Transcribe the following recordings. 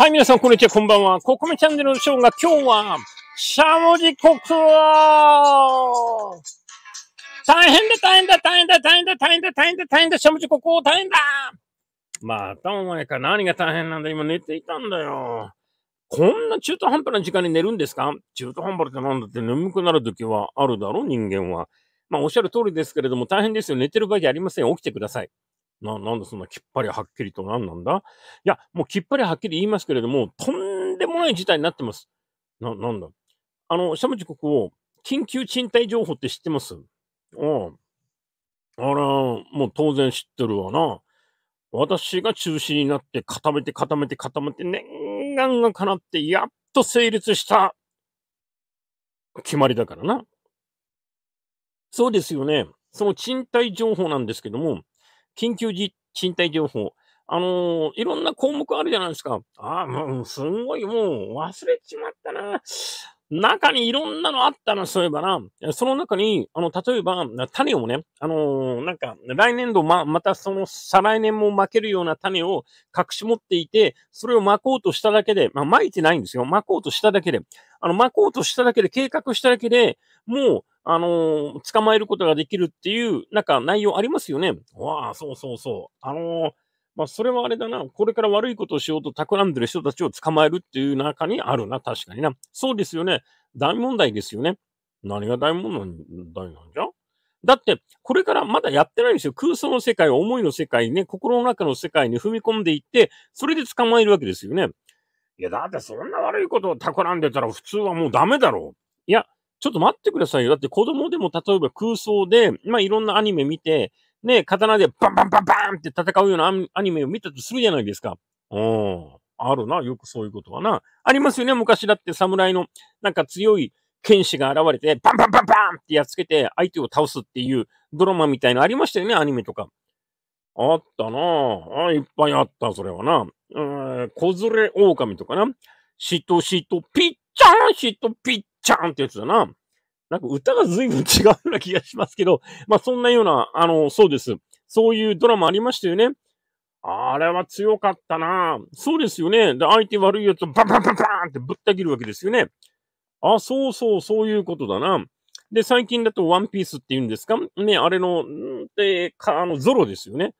はい、皆さん、こんにちは、こんばんは。ココメチャンネルのショーが今日は、しゃもじ国王大変だ、大変だ、大変だ、大変だ、大変だ、大変だ、大変だ、しゃもじ国王大変だまたお前か、何が大変なんだ、今寝ていたんだよ。こんな中途半端な時間に寝るんですか中途半端ってなんだって眠くなる時はあるだろ、人間は。まあ、おっしゃる通りですけれども、大変ですよ。寝てる場合じゃありません。起きてください。な、なんだそんなきっぱりはっきりと何なんだいや、もうきっぱりはっきり言いますけれども、とんでもない事態になってます。な、なんだあの、シャムチ国王、緊急賃貸情報って知ってますうん。あら、もう当然知ってるわな。私が中止になって固めて固めて固めて念願が叶ってやっと成立した決まりだからな。そうですよね。その賃貸情報なんですけども、緊急時賃貸情報。あのー、いろんな項目あるじゃないですか。ああ、もう、すんごい、もう、忘れちまったな。中にいろんなのあったな、そういえばな。その中に、あの、例えば、種をね、あのー、なんか、来年度ま、またその、再来年も負けるような種を隠し持っていて、それを巻こうとしただけで、まあ、巻いてないんですよ。巻こうとしただけで。あの、巻こうとしただけで、計画しただけで、もう、あのー、捕まえることができるっていう、なんか内容ありますよね。わあ、そうそうそう。あのー、まあ、それはあれだな。これから悪いことをしようと企んでる人たちを捕まえるっていう中にあるな。確かにな。そうですよね。大問題ですよね。何が大問題なんじゃだって、これからまだやってないんですよ。空想の世界、思いの世界ね、心の中の世界に踏み込んでいって、それで捕まえるわけですよね。いや、だってそんな悪いことを企んでたら普通はもうダメだろう。いや、ちょっと待ってくださいよ。だって子供でも例えば空想で、まあいろんなアニメ見て、ね、刀でバンバンバンバンって戦うようなアニメを見たとするじゃないですか。うん。あるな。よくそういうことはな。ありますよね。昔だって侍のなんか強い剣士が現れて、バンバンバンバンってやっつけて相手を倒すっていうドラマみたいなありましたよね。アニメとか。あったなあいっぱいあった、それはな。うん、子連れ狼とかな。シトシトピッチャンシトピッャーンってやつだな。なんか歌が随分違うような気がしますけど、まあそんなような、あの、そうです。そういうドラマありましたよね。あれは強かったなそうですよね。で、相手悪いやつをバンバンバンバンってぶった切るわけですよね。あ、そうそう、そういうことだな。で、最近だとワンピースって言うんですかね、あれの、で、か、あの、ゾロですよね。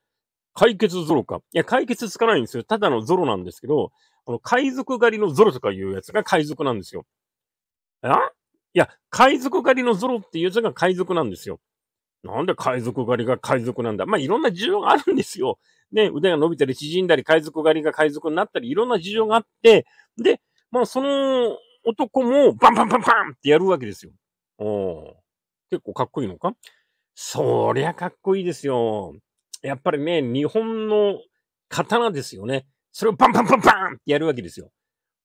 解決ゾロか。いや、解決つかないんですよ。ただのゾロなんですけど、この海賊狩りのゾロとかいうやつが海賊なんですよ。あいや、海賊狩りのゾロっていうやが海賊なんですよ。なんで海賊狩りが海賊なんだまあ、いろんな事情があるんですよ。ね、腕が伸びたり縮んだり、海賊狩りが海賊になったり、いろんな事情があって、で、まあ、その男もバンバンバンバンってやるわけですよ。お結構かっこいいのかそりゃかっこいいですよ。やっぱりね、日本の刀ですよね。それをバンバンバンバンってやるわけですよ。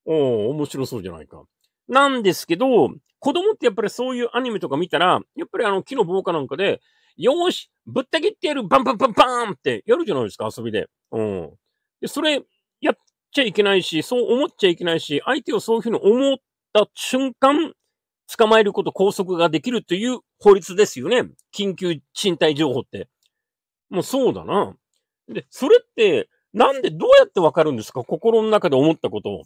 おお面白そうじゃないか。なんですけど、子供ってやっぱりそういうアニメとか見たら、やっぱりあの木の棒かなんかで、よーし、ぶった切ってやる、バンバンバンバンってやるじゃないですか、遊びで。うん。で、それやっちゃいけないし、そう思っちゃいけないし、相手をそういうふうに思った瞬間、捕まえること拘束ができるという法律ですよね。緊急賃貸情報って。もうそうだな。で、それって、なんでどうやってわかるんですか心の中で思ったことを。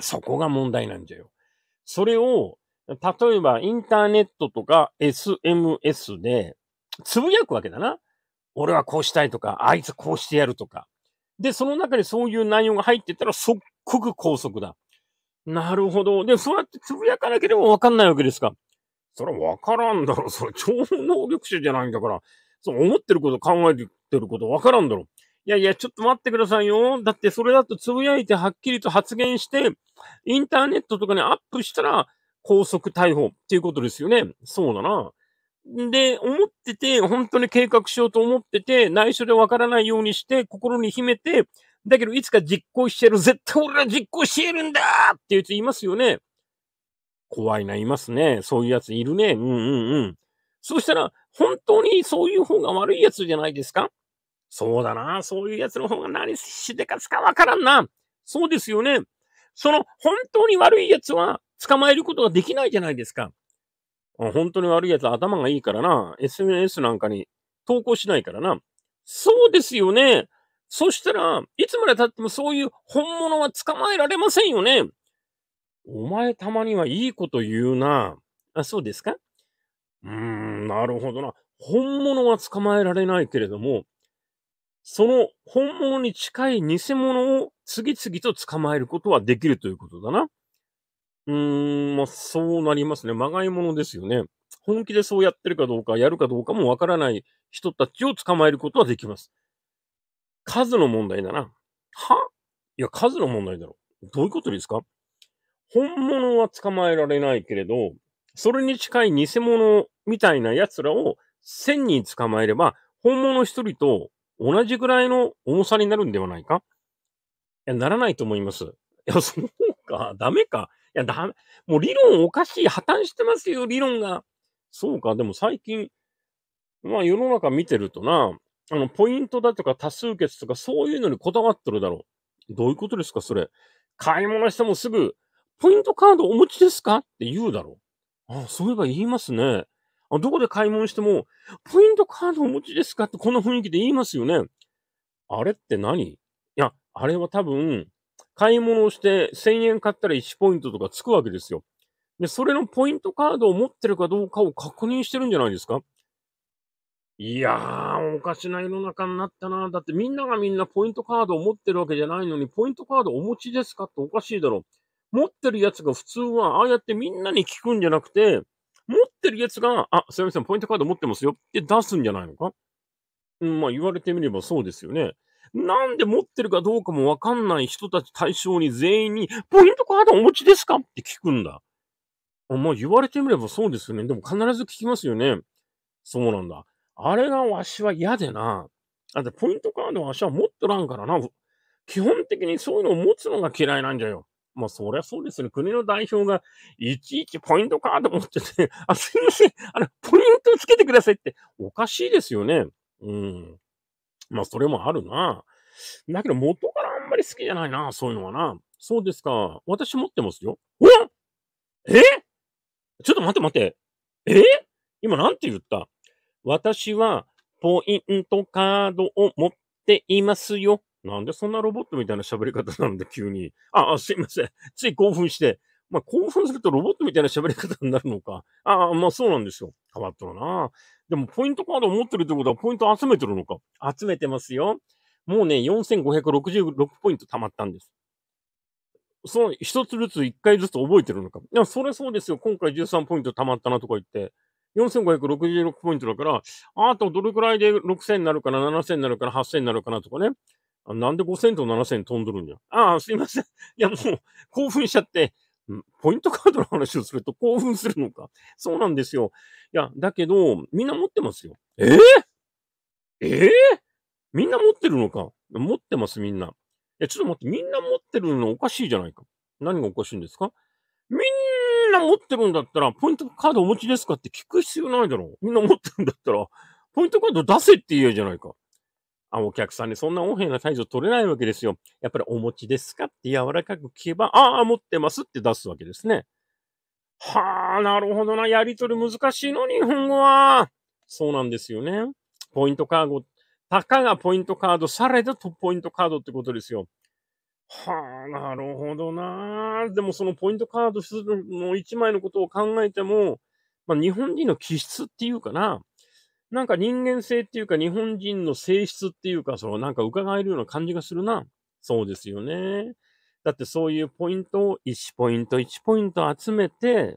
そこが問題なんじゃよ。それを、例えばインターネットとか SMS でつぶやくわけだな。俺はこうしたいとか、あいつこうしてやるとか。で、その中にそういう内容が入ってたら即刻拘束だ。なるほど。で、そうやってつぶやかなければわかんないわけですか。それはわからんだろ。それ超能力者じゃないんだから。そう思ってること考えてることわからんだろ。いやいや、ちょっと待ってくださいよ。だってそれだとつぶやいてはっきりと発言して、インターネットとかにアップしたら、高速逮捕っていうことですよね。そうだな。で、思ってて、本当に計画しようと思ってて、内緒でわからないようにして、心に秘めて、だけどいつか実行してる。絶対俺ら実行してるんだっていう人いますよね。怖いな、いますね。そういうやついるね。うんうんうん。そうしたら、本当にそういう方が悪いやつじゃないですかそうだな。そういう奴の方が何してかつかわからんな。そうですよね。その本当に悪い奴は捕まえることができないじゃないですか。本当に悪い奴は頭がいいからな。SNS なんかに投稿しないからな。そうですよね。そしたら、いつまで経ってもそういう本物は捕まえられませんよね。お前たまにはいいこと言うな。あ、そうですかうーん、なるほどな。本物は捕まえられないけれども、その本物に近い偽物を次々と捕まえることはできるということだな。うーん、まあ、そうなりますね。まがいものですよね。本気でそうやってるかどうか、やるかどうかもわからない人たちを捕まえることはできます。数の問題だな。はいや、数の問題だろ。どういうことですか本物は捕まえられないけれど、それに近い偽物みたいな奴らを1000人捕まえれば、本物一人と同じぐらいの重さになるんではないかいや、ならないと思います。いや、そうか、ダメか。いや、だ、もう理論おかしい。破綻してますよ、理論が。そうか、でも最近、まあ世の中見てるとな、あの、ポイントだとか多数決とかそういうのにこだわってるだろう。どういうことですか、それ。買い物してもすぐ、ポイントカードお持ちですかって言うだろう。ああ、そういえば言いますね。どこで買い物しても、ポイントカードお持ちですかってこんな雰囲気で言いますよね。あれって何いや、あれは多分、買い物をして1000円買ったら1ポイントとかつくわけですよ。で、それのポイントカードを持ってるかどうかを確認してるんじゃないですかいやー、おかしな世の中になったな。だってみんながみんなポイントカードを持ってるわけじゃないのに、ポイントカードお持ちですかっておかしいだろ。持ってるやつが普通は、ああやってみんなに聞くんじゃなくて、ってるやつが、あ、すみません、ポイントカード持ってますよって出すんじゃないのかうん、まあ言われてみればそうですよね。なんで持ってるかどうかもわかんない人たち対象に全員に、ポイントカードお持ちですかって聞くんだ。あまあ言われてみればそうですよね。でも必ず聞きますよね。そうなんだ。あれがわしは嫌でな。だってポイントカードはわしは持っとらんからな。基本的にそういうのを持つのが嫌いなんじゃよ。まあ、そりゃそうですね。国の代表が、いちいちポイントカード持ってて、あ、すいません。あの、ポイントつけてくださいって、おかしいですよね。うん。まあ、それもあるな。だけど、元からあんまり好きじゃないな、そういうのはな。そうですか。私持ってますよ。おえちょっと待って待って。え今なんて言った私は、ポイントカードを持っていますよ。なんでそんなロボットみたいな喋り方なんだ、急に。あ、あ、すいません。つい興奮して。まあ、興奮するとロボットみたいな喋り方になるのか。ああ、まあそうなんですよ。変わったのな。でも、ポイントカードを持ってるってことは、ポイント集めてるのか。集めてますよ。もうね、4566ポイント貯まったんです。その一つずつ一回ずつ覚えてるのか。いや、それそうですよ。今回13ポイント貯まったなとか言って。4566ポイントだから、あとどれくらいで6000になるかな、7000になるかな、8000になるかなとかね。あなんで5000と7000飛んどるんじゃ。ああ、すいません。いや、もう、興奮しちゃって、ポイントカードの話をすると興奮するのか。そうなんですよ。いや、だけど、みんな持ってますよ。えー、えー、みんな持ってるのか。持ってます、みんな。いや、ちょっと待って、みんな持ってるのおかしいじゃないか。何がおかしいんですかみんな持ってるんだったら、ポイントカードお持ちですかって聞く必要ないだろう。みんな持ってるんだったら、ポイントカード出せって言えじゃないか。あお客さんにそんな横柄な態度取れないわけですよ。やっぱりお持ちですかって柔らかく聞けば、ああ、持ってますって出すわけですね。はあ、なるほどな。やりとり難しいの、日本語は。そうなんですよね。ポイントカード、たかがポイントカード、されたとポイントカードってことですよ。はあ、なるほどな。でもそのポイントカードの1枚のことを考えても、まあ、日本人の気質っていうかな。なんか人間性っていうか日本人の性質っていうか、そのなんか伺えるような感じがするな。そうですよね。だってそういうポイントを1ポイント1ポイント集めて、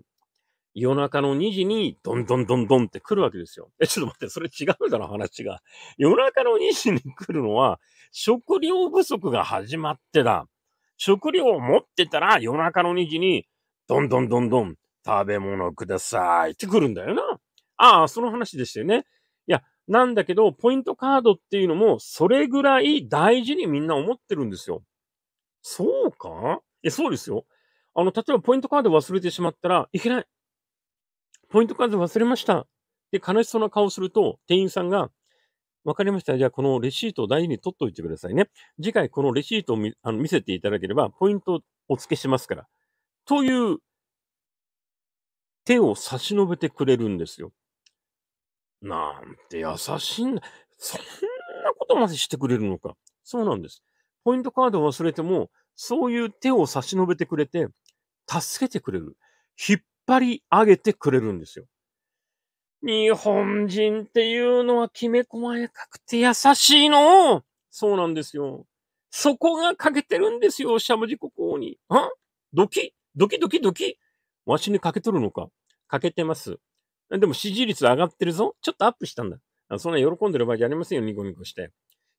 夜中の2時にどんどんどんどんって来るわけですよ。え、ちょっと待って、それ違うだろ、話が。夜中の2時に来るのは、食料不足が始まってだ。食料を持ってたら夜中の2時に、どんどんどんどん食べ物くださいって来るんだよな。ああ、その話でしたよね。なんだけど、ポイントカードっていうのも、それぐらい大事にみんな思ってるんですよ。そうかえ、そうですよ。あの、例えばポイントカード忘れてしまったら、いけない。ポイントカード忘れました。で、悲しそうな顔すると、店員さんが、わかりました。じゃあ、このレシートを大事に取っておいてくださいね。次回、このレシートをあの見せていただければ、ポイントをお付けしますから。という、手を差し伸べてくれるんですよ。なんて優しいんだ。そんなことまでしてくれるのか。そうなんです。ポイントカードを忘れても、そういう手を差し伸べてくれて、助けてくれる。引っ張り上げてくれるんですよ。日本人っていうのはきめ細やかくて優しいのそうなんですよ。そこが欠けてるんですよ、しゃもじ国王に。あドキドキドキドキわしに欠けとるのか欠けてます。でも支持率上がってるぞ。ちょっとアップしたんだ。そんな喜んでる場合じゃありませんよ、ニコニコして。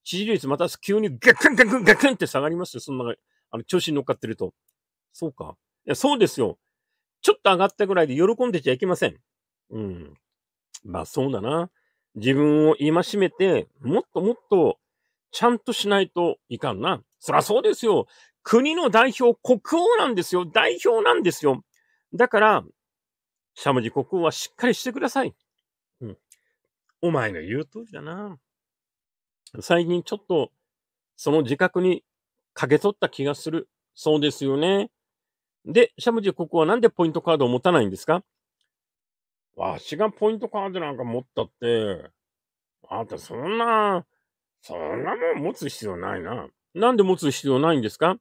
支持率また急にガクンガクンガクンって下がりますよ、そんな、あの、調子に乗っかってると。そうか。いや、そうですよ。ちょっと上がったぐらいで喜んでちゃいけません。うん。まあ、そうだな。自分を戒めて、もっともっと、ちゃんとしないといかんな。そりゃそうですよ。国の代表、国王なんですよ。代表なんですよ。だから、しゃもじ国王はしっかりしてください。うん。お前の言う通りだな。最近ちょっと、その自覚に駆け取った気がする。そうですよね。で、しゃもじ国王はなんでポイントカードを持たないんですかわしがポイントカードなんか持ったって、あんたそんな、そんなもん持つ必要ないな。なんで持つ必要ないんですか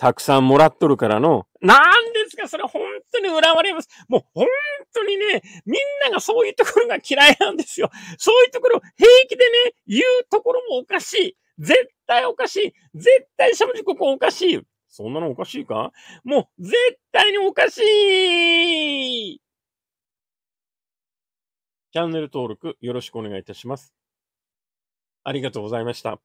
たくさんもらっとるからの。なんですかそれ本当に恨まれます。もう本当にね、みんながそういうところが嫌いなんですよ。そういうところ平気でね、言うところもおかしい。絶対おかしい。絶対しゃもじここおかしい。そんなのおかしいかもう絶対におかしいチャンネル登録よろしくお願いいたします。ありがとうございました。